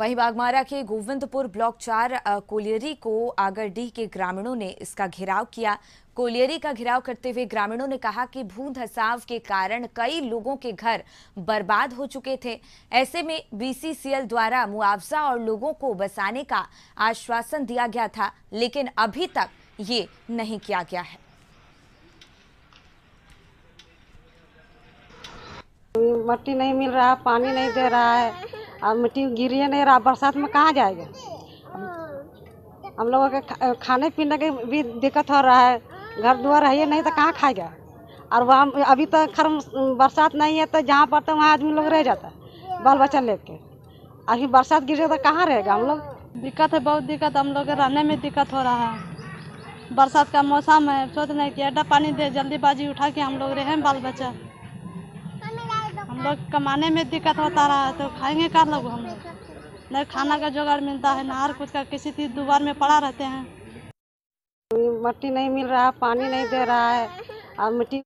वहीं बागमारा के गोविंदपुर ब्लॉक चार कोलियरी को आगरडीह के ग्रामीणों ने इसका घेराव किया कोलियरी का घेराव करते हुए ग्रामीणों ने कहा कि भू धसाव के कारण कई लोगों के घर बर्बाद हो चुके थे ऐसे में बीसीसीएल द्वारा मुआवजा और लोगों को बसाने का आश्वासन दिया गया था लेकिन अभी तक ये नहीं किया गया है मट्टी नहीं मिल रहा पानी नहीं दे रहा है अब मिट्टी गिरी नहीं रहा बरसात में कहाँ जाएगा हम लोगों के खाने पीने के भी दिक्कत हो रहा है घर दुआर रहिए नहीं तो कहाँ खाएगा और वहाँ अभी तो खर बरसात नहीं है तो जहाँ पड़ता तो वहाँ आदमी लोग रह जाता है बाल बच्चा ले कर अभी बरसात गिर तो कहाँ रहेगा हम लोग दिक्कत है बहुत दिक्कत हम लोग के रहने में दिक्कत हो रहा है बरसात का मौसम है सोच नहीं कि अड्डा पानी दे जल्दीबाजी उठा के हम लोग रहे हैं बाल बच्चा हम लोग कमाने में दिक्कत होता रहा तो खाएंगे कर लोग हम लोग न खाना का जोगाड़ मिलता है नहर कुछ का किसी चीज दुबार में पड़ा रहते हैं मिट्टी नहीं मिल रहा पानी नहीं दे रहा है और मिट्टी